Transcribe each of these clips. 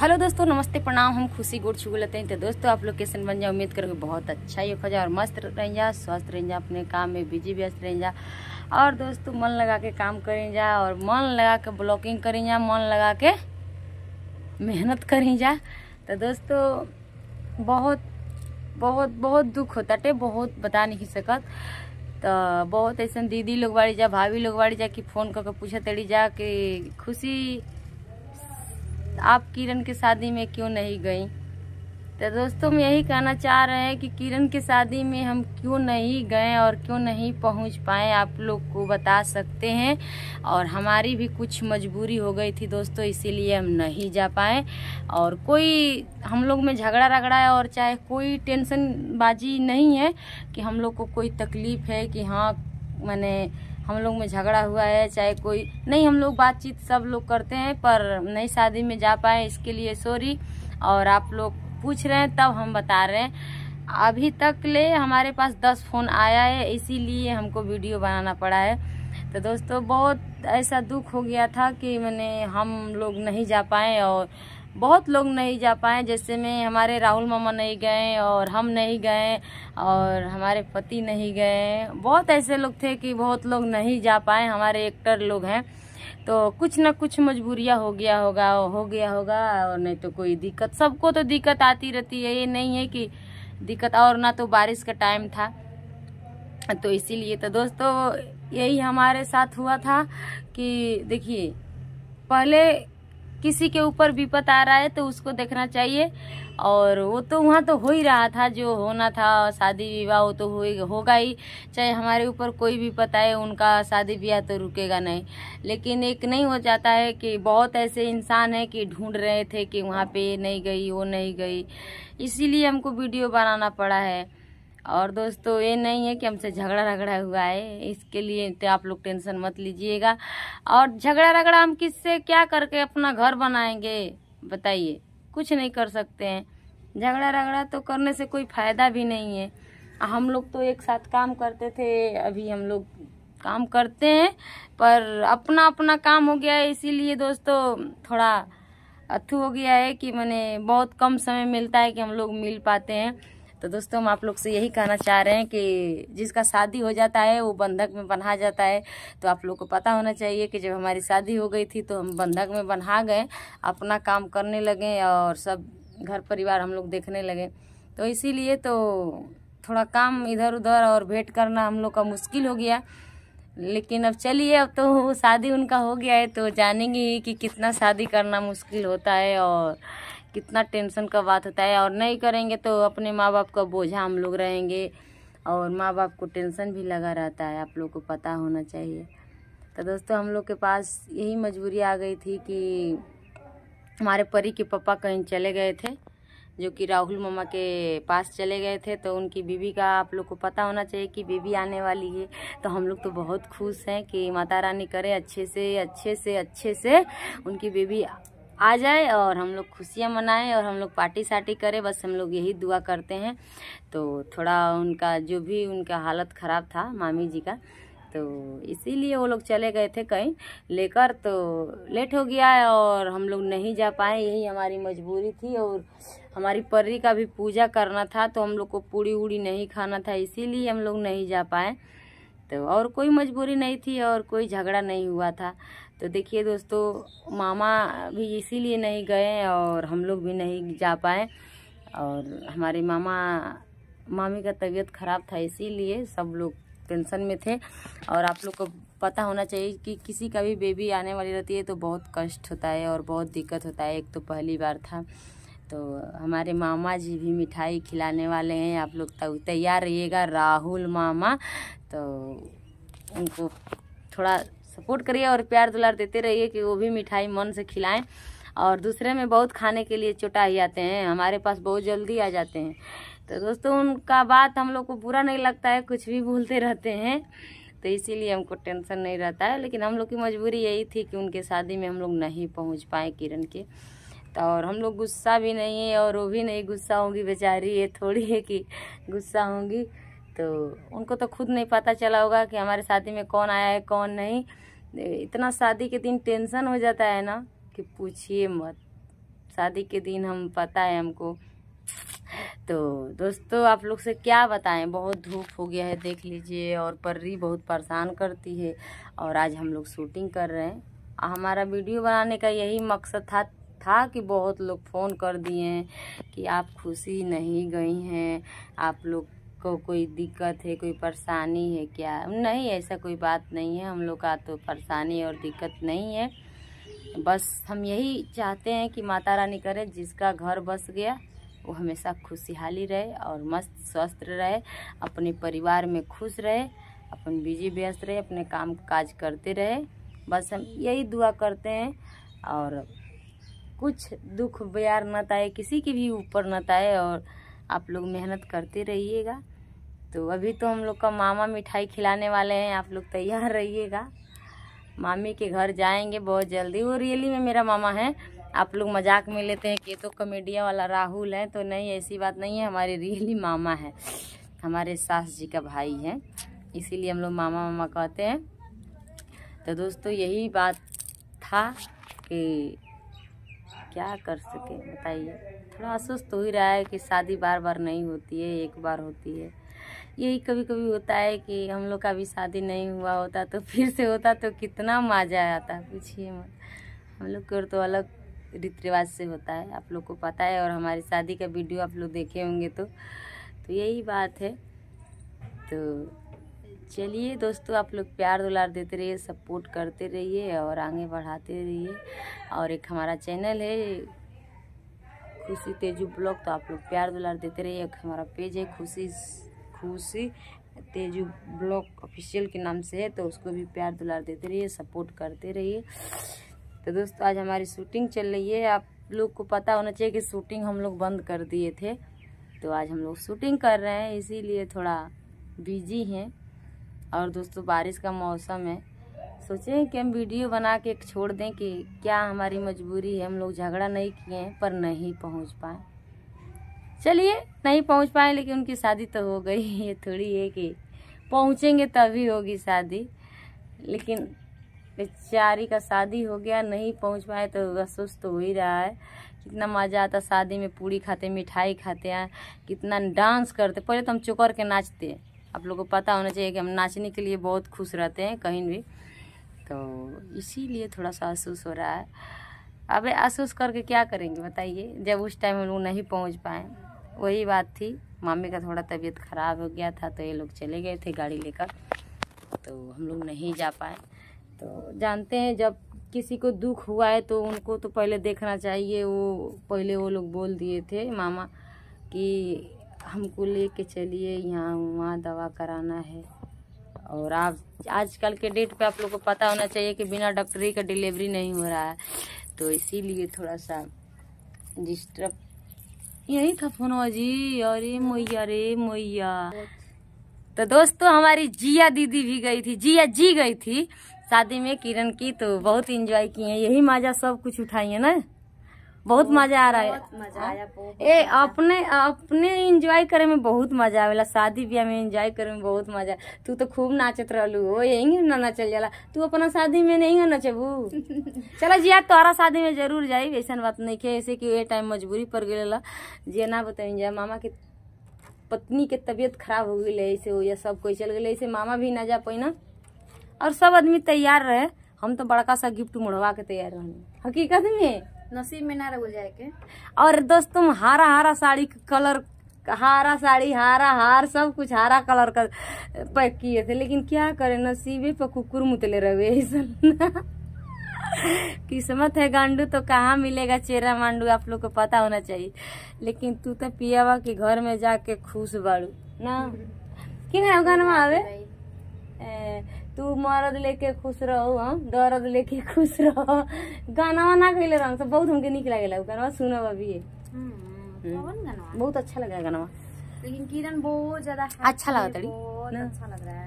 Hello दोस्तों नमस्ते प्रणाम हम खुशी गोड़ छू लेते हैं तो दोस्तों आप लोग कैसे बन जाए उम्मीद करोगे बहुत अच्छा ये खोजा और मस्त रहें जा स्वस्थ रहें जा अपने काम में बिजी व्यस्त रहें जा और दोस्तों मन लगा के काम करें जा और मन लगा के ब्लॉकिंग करें जा मन लगा के मेहनत करें जा तो दोस्तों बहुत बहुत बहुत दुख होता टे बहुत बता नहीं सकत तो बहुत ऐसा दीदी लोग बाड़ी जा भाभी लोग बाड़ी जा कि फ़ोन करके पूछा तड़ी जा कि खुशी आप किरण की शादी में क्यों नहीं गई तो दोस्तों हम यही कहना चाह रहे हैं कि किरण की शादी में हम क्यों नहीं गए और क्यों नहीं पहुंच पाए आप लोग को बता सकते हैं और हमारी भी कुछ मजबूरी हो गई थी दोस्तों इसीलिए हम नहीं जा पाए और कोई हम लोग में झगड़ा रगड़ा है और चाहे कोई टेंशन बाजी नहीं है कि हम लोग को कोई तकलीफ़ है कि हाँ मैंने हम लोग में झगड़ा हुआ है चाहे कोई नहीं हम लोग बातचीत सब लोग करते हैं पर नई शादी में जा पाए इसके लिए सॉरी और आप लोग पूछ रहे हैं तब हम बता रहे हैं अभी तक ले हमारे पास दस फ़ोन आया है इसीलिए हमको वीडियो बनाना पड़ा है तो दोस्तों बहुत ऐसा दुख हो गया था कि मैंने हम लोग नहीं जा पाए और बहुत लोग नहीं जा पाए जैसे में हमारे राहुल मामा नहीं गए और हम नहीं गए और हमारे पति नहीं गए बहुत ऐसे लोग थे कि बहुत लोग नहीं जा पाए हमारे एक्टर लोग हैं तो कुछ ना कुछ मजबूरिया हो गया होगा हो गया होगा और नहीं तो कोई दिक्कत सबको तो दिक्कत आती रहती है ये नहीं है कि दिक्कत और ना तो बारिश का टाइम था तो इसीलिए तो दोस्तों यही हमारे साथ हुआ था कि देखिए पहले किसी के ऊपर विपत आ रहा है तो उसको देखना चाहिए और वो तो वहाँ तो हो ही रहा था जो होना था शादी विवाह वो तो हो होगा ही चाहे हमारे ऊपर कोई भी पता है उनका शादी विवाह तो रुकेगा नहीं लेकिन एक नहीं हो जाता है कि बहुत ऐसे इंसान हैं कि ढूंढ रहे थे कि वहाँ पे नहीं गई वो नहीं गई इसीलिए हमको वीडियो बनाना पड़ा है और दोस्तों ये नहीं है कि हमसे झगड़ा रगड़ा हुआ है इसके लिए तो आप लोग टेंशन मत लीजिएगा और झगड़ा रगड़ा हम किससे क्या करके अपना घर बनाएंगे बताइए कुछ नहीं कर सकते हैं झगड़ा रगड़ा तो करने से कोई फ़ायदा भी नहीं है हम लोग तो एक साथ काम करते थे अभी हम लोग काम करते हैं पर अपना अपना काम हो गया है इसीलिए दोस्तों थोड़ा अथू हो गया है कि मैंने बहुत कम समय मिलता है कि हम लोग मिल पाते हैं तो दोस्तों हम आप लोग से यही कहना चाह रहे हैं कि जिसका शादी हो जाता है वो बंधक में बंधा जाता है तो आप लोग को पता होना चाहिए कि जब हमारी शादी हो गई थी तो हम बंधक में बंधा गए अपना काम करने लगे और सब घर परिवार हम लोग देखने लगे तो इसीलिए तो थोड़ा काम इधर उधर और भेंट करना हम लोग का मुश्किल हो गया लेकिन अब चलिए अब तो शादी उनका हो गया है तो जानेंगे कि कितना शादी करना मुश्किल होता है और कितना टेंशन का बात होता है और नहीं करेंगे तो अपने माँ बाप का बोझा हम लोग रहेंगे और माँ बाप को टेंशन भी लगा रहता है आप लोग को पता होना चाहिए तो दोस्तों हम लोग के पास यही मजबूरी आ गई थी कि हमारे परी के पापा कहीं चले गए थे जो कि राहुल मामा के पास चले गए थे तो उनकी बीवी का आप लोग को पता होना चाहिए कि बीवी आने वाली है तो हम लोग तो बहुत खुश हैं कि माता रानी करें अच्छे से अच्छे से अच्छे से उनकी बीवी आ जाए और हम लोग खुशियाँ मनाएं और हम लोग पार्टी शार्टी करें बस हम लोग यही दुआ करते हैं तो थोड़ा उनका जो भी उनका हालत ख़राब था मामी जी का तो इसीलिए वो लोग चले गए थे कहीं लेकर तो लेट हो गया है और हम लोग नहीं जा पाए यही हमारी मजबूरी थी और हमारी पर्री का भी पूजा करना था तो हम लोग को पूड़ी उड़ी नहीं खाना था इसीलिए हम लोग नहीं जा पाए तो और कोई मजबूरी नहीं थी और कोई झगड़ा नहीं हुआ था तो देखिए दोस्तों मामा भी इसीलिए नहीं गए और हम लोग भी नहीं जा पाए और हमारे मामा मामी का तबीयत ख़राब था इसीलिए सब लोग टेंशन में थे और आप लोग को पता होना चाहिए कि किसी का भी बेबी आने वाली रहती है तो बहुत कष्ट होता है और बहुत दिक्कत होता है एक तो पहली बार था तो हमारे मामा जी भी मिठाई खिलाने वाले हैं आप लोग तैयार रहिएगा राहुल मामा तो उनको थोड़ा सपोर्ट करिए और प्यार दुलार देते रहिए कि वो भी मिठाई मन से खिलाएं और दूसरे में बहुत खाने के लिए ही आते हैं हमारे पास बहुत जल्दी आ जाते हैं तो दोस्तों उनका बात हम लोग को बुरा नहीं लगता है कुछ भी भूलते रहते हैं तो इसीलिए हमको टेंशन नहीं रहता है लेकिन हम लोग की मजबूरी यही थी कि उनके शादी में हम लोग नहीं पहुंच पाए किरण के तो और हम लोग गुस्सा भी नहीं है और वो भी नहीं गुस्सा होंगी बेचारी है थोड़ी है कि गुस्सा होंगी तो उनको तो खुद नहीं पता चला होगा कि हमारे शादी में कौन आया है कौन नहीं इतना शादी के दिन टेंशन हो जाता है ना कि पूछिए मत शादी के दिन हम पता है हमको तो दोस्तों आप लोग से क्या बताएं बहुत धूप हो गया है देख लीजिए और पर्री बहुत परेशान करती है और आज हम लोग शूटिंग कर रहे हैं हमारा वीडियो बनाने का यही मकसद था था कि बहुत लोग फ़ोन कर दिए हैं कि आप खुशी नहीं गई हैं आप लोग को कोई दिक्कत है कोई परेशानी है क्या नहीं ऐसा कोई बात नहीं है हम लोग का तो परेशानी और दिक्कत नहीं है बस हम यही चाहते हैं कि माता रानी करे जिसका घर बस गया वो हमेशा खुशहाली रहे और मस्त स्वस्थ रहे अपने परिवार में खुश रहे अपन बिजी व्यस्त रहे अपने काम काज करते रहे बस हम यही दुआ करते हैं और कुछ दुख बयार न आए किसी के भी ऊपर न आए और आप लोग मेहनत करते रहिएगा तो अभी तो हम लोग का मामा मिठाई खिलाने वाले हैं आप लोग तैयार रहिएगा मामी के घर जाएंगे बहुत जल्दी वो रियली में मेरा मामा है आप लोग मजाक में लेते हैं कि तो कमेडिया वाला राहुल है तो नहीं ऐसी बात नहीं है हमारे रियली मामा है हमारे सास जी का भाई है इसीलिए हम लोग मामा मामा कहते हैं तो दोस्तों यही बात था कि क्या कर सके बताइए थोड़ा असुस्त हो ही रहा है कि शादी बार बार नहीं होती है एक बार होती है यही कभी कभी होता है कि हम लोग का भी शादी नहीं हुआ होता तो फिर से होता तो कितना मज़ा आता पूछिए मत हम लोग को तो अलग रीति रिवाज से होता है आप लोग को पता है और हमारी शादी का वीडियो आप लोग देखे होंगे तो तो यही बात है तो चलिए दोस्तों आप लोग प्यार दुलार देते रहिए सपोर्ट करते रहिए और आगे बढ़ाते रहिए और एक हमारा चैनल है खुशी तेजू ब्लॉग तो आप लोग प्यार दुलार देते रहिए हमारा पेज है खुशी खुशी तेजू ब्लॉग ऑफिशियल के नाम से है तो उसको भी प्यार दुलार देते रहिए सपोर्ट करते रहिए तो दोस्तों आज हमारी शूटिंग चल रही है आप लोग को पता होना चाहिए कि शूटिंग हम लोग बंद कर दिए थे तो आज हम लोग शूटिंग कर रहे हैं इसीलिए थोड़ा बिजी हैं और दोस्तों बारिश का मौसम है सोचे कि हम वीडियो बना के छोड़ दें कि क्या हमारी मजबूरी है हम लोग झगड़ा नहीं किए हैं पर नहीं पहुंच पाए चलिए नहीं पहुंच पाए लेकिन उनकी शादी तो हो गई ये थोड़ी है कि पहुंचेंगे तभी होगी शादी लेकिन बेचारी का शादी हो गया नहीं पहुंच पाए तो अफसोस तो हो ही रहा है कितना मज़ा आता शादी में पूड़ी खाते मिठाई खाते हैं कितना डांस करते पहले तो हम चुकर के नाचते आप लोगों को पता होना चाहिए कि हम नाचने के लिए बहुत खुश रहते हैं कहीं भी तो इसीलिए थोड़ा सा आसूस हो रहा है अब आसूस करके क्या करेंगे बताइए जब उस टाइम हम लोग नहीं पहुंच पाए वही बात थी मामी का थोड़ा तबीयत ख़राब हो गया था तो ये लोग चले गए थे गाड़ी लेकर तो हम लोग नहीं जा पाए तो जानते हैं जब किसी को दुख हुआ है तो उनको तो पहले देखना चाहिए वो पहले वो लोग बोल दिए थे मामा कि हमको ले कर चलिए यहाँ वहाँ दवा कराना है और आप आजकल के डेट पे आप लोग को पता होना चाहिए कि बिना डॉक्टरी का डिलीवरी नहीं हो रहा है तो इसीलिए थोड़ा सा डिस्टर्ब यही था फोन जी अरे मैया रे मैया तो दोस्तों हमारी जिया दीदी भी गई थी जिया जी गई थी शादी में किरण की तो बहुत इंजॉय किए यही मजा सब कुछ उठाई है ना बहुत मजा आ रहा है हाँ। ए अपने अपने एंजॉय करे में बहुत मजा आवेला शादी ब्याह में एंजॉय करे में बहुत मजा तू तो खूब नाचत रहलू हो यही ना नचल जाला तू अपना शादी में नहीं नचबू चलो जिया तोरा शादी में जरूर जाई ऐसा बात नहीं है ऐसे की ये टाइम मजबूरी पर गए जिया ना बताए जाए मामा के पत्नी के तबियत खराब हो गई ऐसे हो या सब कोई चल गए ऐसे मामा भी ना जा पाई ना और सब आदमी तैयार रहे हम तो बड़का सा गिफ्ट मुड़वा के तैयार रहनी हकीकत में नसीब में ना रह जाए के और दोस्त तुम हरा हरा साड़ी कलर हारा साड़ी हारा हार सब कुछ हारा कलर का पैक किए थे लेकिन क्या करे नसीबे पर कुकुर मुतले रहे किस्मत है गांडू तो कहाँ मिलेगा चेहरा मांडू आप लोग को पता होना चाहिए लेकिन तू तो पियावा के घर में जाके खुश बाड़ू ना कि नहीं गनवा तू मरद लेके खुश रहो हम हाँ? दर्द लेके खुश रहो गाना वाना गैले रह सब बहुत हमके निक लगे गाना सुन अभी हम्म, हम्म। बहुत अच्छा लग रहा है गाना लेकिन किरण बहुत ज्यादा अच्छा लगा हम्म। अच्छा लग रहा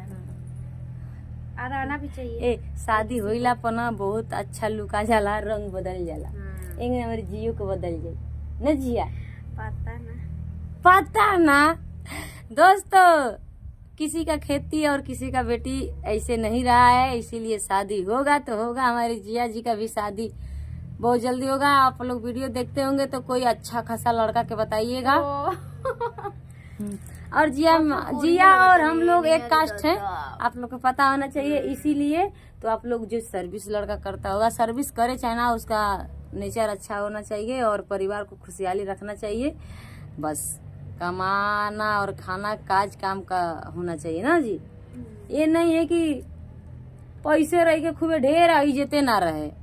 है भी चाहिए ए शादी होइला पर ना बहुत अच्छा लुका जाला रंग बदल जाला एक नंबर जियो को बदल जाई न जिया पता ना पता ना दोस्तों किसी का खेती और किसी का बेटी ऐसे नहीं रहा है इसीलिए शादी होगा तो होगा हमारे जिया जी का भी शादी बहुत जल्दी होगा आप लोग वीडियो देखते होंगे तो कोई अच्छा खासा लड़का के बताइएगा और जिया तो जिया और हम लोग एक कास्ट हैं आप लोग को पता होना चाहिए इसीलिए तो आप लोग जो सर्विस लड़का करता होगा सर्विस करे चाहे ना उसका नेचर अच्छा होना चाहिए और परिवार को खुशहाली रखना चाहिए बस कमाना और खाना काज काम का होना चाहिए ना जी ये नहीं है कि पैसे रह के खूबे ढेर आई जेते ना रहे